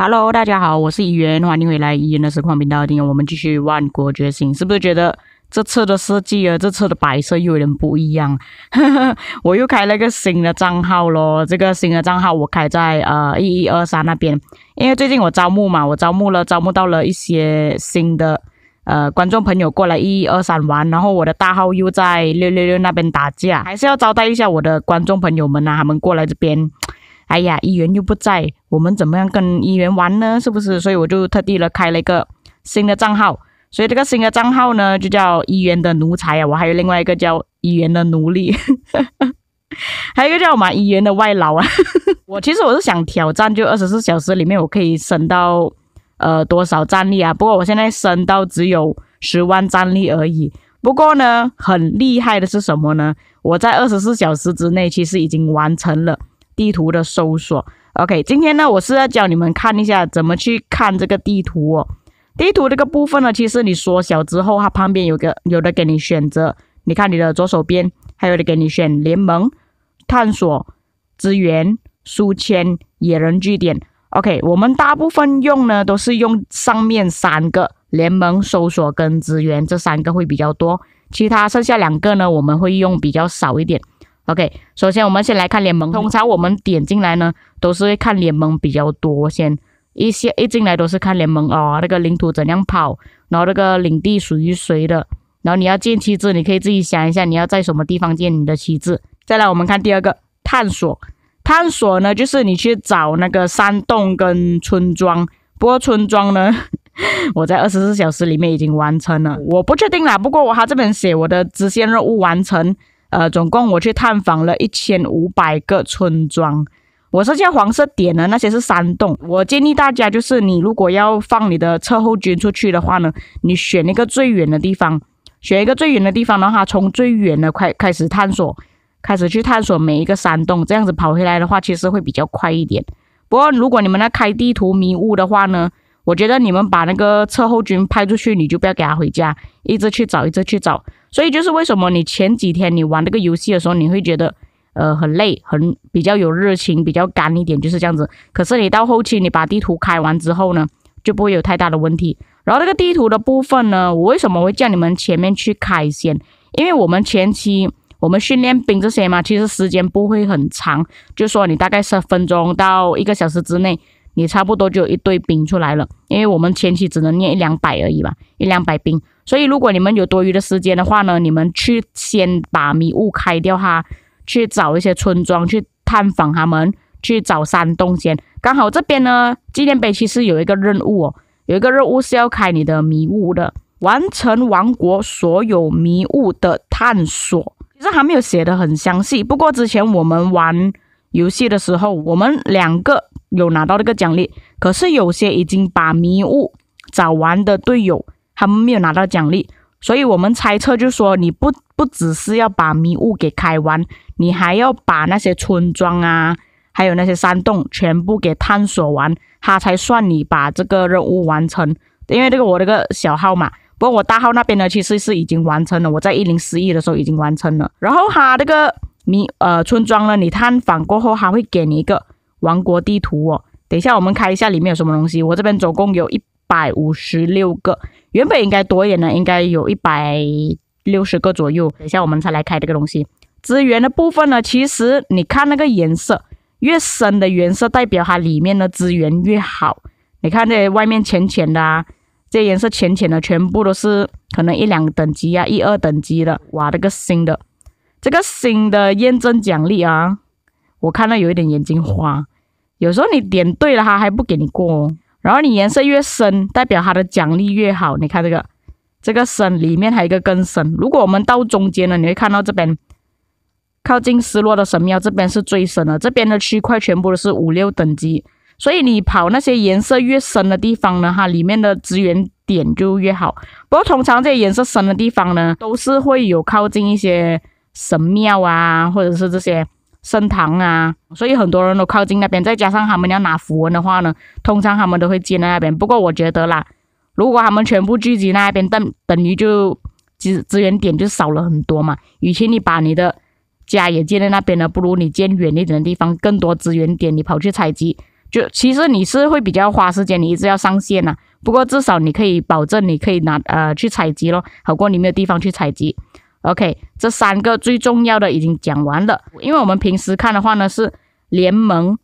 Hello，大家好，我是怡元，欢迎回来怡元的实况频道。今天我们继续万国觉醒，是不是觉得这次的设计啊，这次的摆设又有点不一样？我又开了个新的账号咯，这个新的账号我开在呃一一二三那边，因为最近我招募嘛，我招募了，招募到了一些新的呃观众朋友过来一一二三玩，然后我的大号又在六六六那边打架，还是要招待一下我的观众朋友们啊，他们过来这边。哎呀，一元又不在，我们怎么样跟一元玩呢？是不是？所以我就特地了开了一个新的账号。所以这个新的账号呢，就叫一元的奴才啊。我还有另外一个叫一元的奴隶，还有一个叫我们一元的外劳啊。我其实我是想挑战，就二十四小时里面我可以升到呃多少战力啊？不过我现在升到只有十万战力而已。不过呢，很厉害的是什么呢？我在二十四小时之内，其实已经完成了。地图的搜索，OK，今天呢，我是要教你们看一下怎么去看这个地图。哦。地图这个部分呢，其实你缩小之后，它旁边有个有的给你选择，你看你的左手边，还有的给你选联盟、探索、资源、书签、野人据点。OK，我们大部分用呢都是用上面三个联盟搜索跟资源这三个会比较多，其他剩下两个呢，我们会用比较少一点。OK，首先我们先来看联盟。通常我们点进来呢，都是会看联盟比较多。先一些一进来都是看联盟哦，那个领土怎样跑，然后那个领地属于谁的，然后你要建旗帜，你可以自己想一下你要在什么地方建你的旗帜。再来我们看第二个探索，探索呢就是你去找那个山洞跟村庄。不过村庄呢，我在二十四小时里面已经完成了，我不确定啦，不过我还这边写我的支线任务完成。呃，总共我去探访了一千五百个村庄，我是叫黄色点的那些是山洞。我建议大家，就是你如果要放你的侧后军出去的话呢，你选一个最远的地方，选一个最远的地方的话，从最远的开开始探索，开始去探索每一个山洞，这样子跑回来的话，其实会比较快一点。不过如果你们在开地图迷雾的话呢，我觉得你们把那个侧后军派出去，你就不要给他回家，一直去找，一直去找。所以就是为什么你前几天你玩这个游戏的时候，你会觉得，呃，很累，很比较有热情，比较干一点，就是这样子。可是你到后期你把地图开完之后呢，就不会有太大的问题。然后这个地图的部分呢，我为什么会叫你们前面去开先？因为我们前期我们训练兵这些嘛，其实时间不会很长，就说你大概十分钟到一个小时之内。你差不多就有一堆兵出来了，因为我们前期只能念一两百而已吧，一两百兵。所以如果你们有多余的时间的话呢，你们去先把迷雾开掉哈，去找一些村庄去探访他们，去找山洞先。刚好这边呢，纪念碑其是有一个任务，哦，有一个任务是要开你的迷雾的，完成王国所有迷雾的探索。其实还没有写的很详细，不过之前我们玩。游戏的时候，我们两个有拿到这个奖励，可是有些已经把迷雾找完的队友，他们没有拿到奖励，所以我们猜测就说，你不不只是要把迷雾给开完，你还要把那些村庄啊，还有那些山洞全部给探索完，他才算你把这个任务完成。因为这个我这个小号嘛，不过我大号那边呢其实是已经完成了，我在一零四一的时候已经完成了，然后他这个。你呃，村庄呢？你探访过后，他会给你一个王国地图哦。等一下，我们开一下里面有什么东西。我这边总共有一百五十六个，原本应该多一点的，应该有一百六十个左右。等一下，我们才来开这个东西。资源的部分呢，其实你看那个颜色，越深的颜色代表它里面的资源越好。你看这外面浅浅的，啊，这颜色浅浅的，全部都是可能一两等级啊，一二等级的。哇，这个新的。这个新的验证奖励啊，我看到有一点眼睛花。有时候你点对了，它还不给你过哦。然后你颜色越深，代表它的奖励越好。你看这个，这个深里面还有一个更深。如果我们到中间了，你会看到这边靠近失落的神庙这边是最深的，这边的区块全部都是五六等级。所以你跑那些颜色越深的地方呢，它里面的资源点就越好。不过通常这些颜色深的地方呢，都是会有靠近一些。神庙啊，或者是这些圣堂啊，所以很多人都靠近那边。再加上他们要拿符文的话呢，通常他们都会建在那边。不过我觉得啦，如果他们全部聚集那边，等等于就资资源点就少了很多嘛。与其你把你的家也建在那边呢，不如你建远一点的地方，更多资源点你跑去采集。就其实你是会比较花时间，你一直要上线呐。不过至少你可以保证，你可以拿呃去采集咯，好过你没有地方去采集。OK，这三个最重要的已经讲完了。因为我们平时看的话呢，是联盟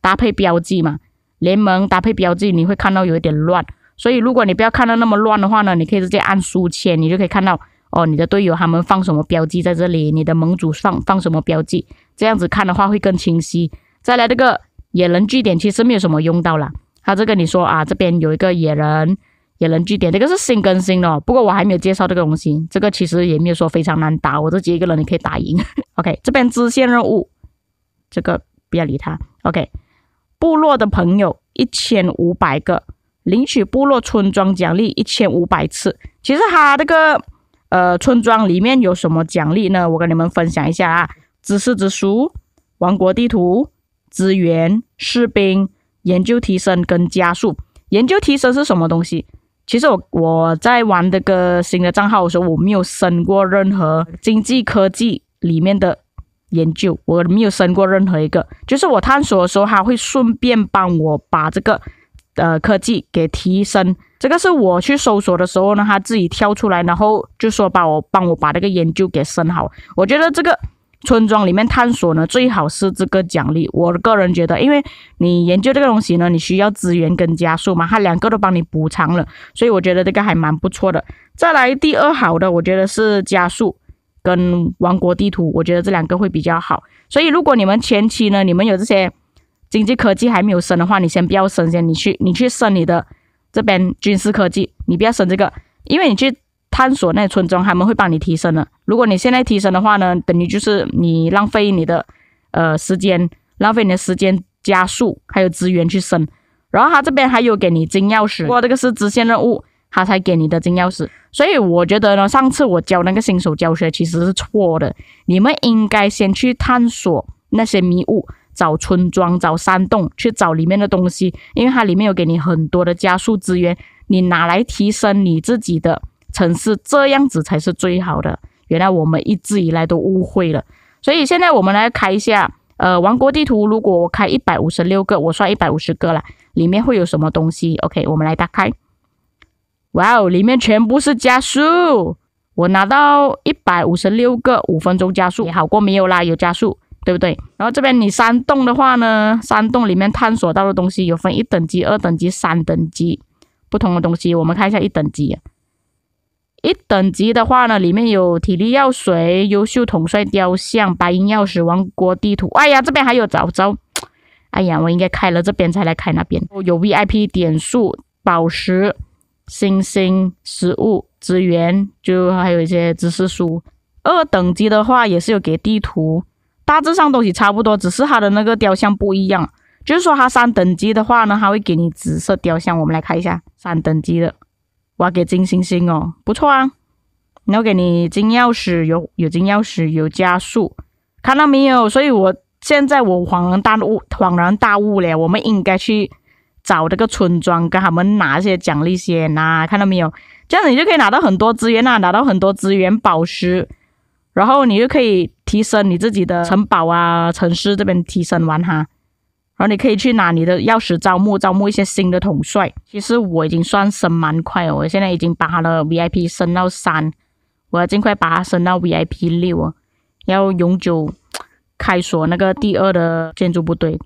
搭配标记嘛，联盟搭配标记你会看到有一点乱。所以如果你不要看到那么乱的话呢，你可以直接按书签，你就可以看到哦，你的队友他们放什么标记在这里，你的盟主放放什么标记，这样子看的话会更清晰。再来这个野人据点其实没有什么用到了，他这个你说啊，这边有一个野人。也能据点，这个是新更新的，不过我还没有介绍这个东西。这个其实也没有说非常难打，我自己一个人也可以打赢。OK，这边支线任务，这个不要理他。OK，部落的朋友一千五百个，领取部落村庄奖励一千五百次。其实哈，这个呃，村庄里面有什么奖励呢？我跟你们分享一下啊：知识之书、王国地图、资源、士兵、研究提升跟加速。研究提升是什么东西？其实我我在玩这个新的账号的时候，我没有升过任何经济科技里面的研究，我没有升过任何一个。就是我探索的时候，他会顺便帮我把这个呃科技给提升。这个是我去搜索的时候呢，他自己跳出来，然后就说把我帮我把这个研究给升好。我觉得这个。村庄里面探索呢，最好是这个奖励。我个人觉得，因为你研究这个东西呢，你需要资源跟加速嘛，它两个都帮你补偿了，所以我觉得这个还蛮不错的。再来第二好的，我觉得是加速跟王国地图，我觉得这两个会比较好。所以如果你们前期呢，你们有这些经济科技还没有升的话，你先不要升先，你去你去升你的这边军事科技，你不要升这个，因为你去探索那村庄，他们会帮你提升了。如果你现在提升的话呢，等于就是你浪费你的呃时间，浪费你的时间加速还有资源去升，然后他这边还有给你金钥匙，哇，这个是支线任务，他才给你的金钥匙。所以我觉得呢，上次我教那个新手教学其实是错的，你们应该先去探索那些迷雾，找村庄，找山洞，去找里面的东西，因为它里面有给你很多的加速资源，你拿来提升你自己的城市，这样子才是最好的。原来我们一直以来都误会了，所以现在我们来开一下，呃，王国地图。如果我开一百五十六个，我刷一百五十个了，里面会有什么东西？OK，我们来打开。哇哦，里面全部是加速！我拿到一百五十六个五分钟加速，也好过没有啦，有加速，对不对？然后这边你山洞的话呢，山洞里面探索到的东西有分一等级、二等级、三等级不同的东西，我们看一下一等级。一等级的话呢，里面有体力药水、优秀统帅雕像、白银钥匙、王国地图。哎呀，这边还有不招。哎呀，我应该开了这边才来开那边。有 VIP 点数、宝石、星星、食物、资源，就还有一些知识书。二等级的话也是有给地图，大致上东西差不多，只是它的那个雕像不一样。就是说，它三等级的话呢，它会给你紫色雕像。我们来看一下三等级的。挖给金星星哦，不错啊！然后给你金钥匙，有有金钥匙，有加速，看到没有？所以我现在我恍然大悟，恍然大悟了。我们应该去找这个村庄，跟他们拿一些奖励先啊，看到没有？这样子你就可以拿到很多资源啊，拿到很多资源宝石，然后你就可以提升你自己的城堡啊、城市这边提升完哈。然后你可以去拿你的钥匙招募招募一些新的统帅。其实我已经算升蛮快，我现在已经把他的 VIP 升到三，我要尽快把他升到 VIP 六啊，要永久开锁那个第二的建筑部队。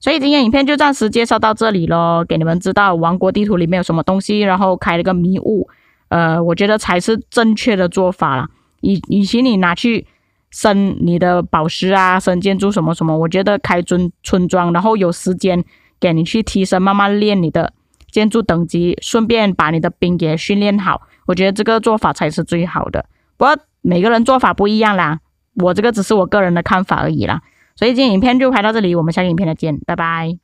所以今天影片就暂时介绍到这里咯，给你们知道王国地图里面有什么东西，然后开了个迷雾，呃，我觉得才是正确的做法了。以以及你拿去。升你的宝石啊，升建筑什么什么，我觉得开村村庄，然后有时间给你去提升，慢慢练你的建筑等级，顺便把你的兵也训练好。我觉得这个做法才是最好的，不过每个人做法不一样啦。我这个只是我个人的看法而已啦。所以今天影片就拍到这里，我们下个影片再见，拜拜。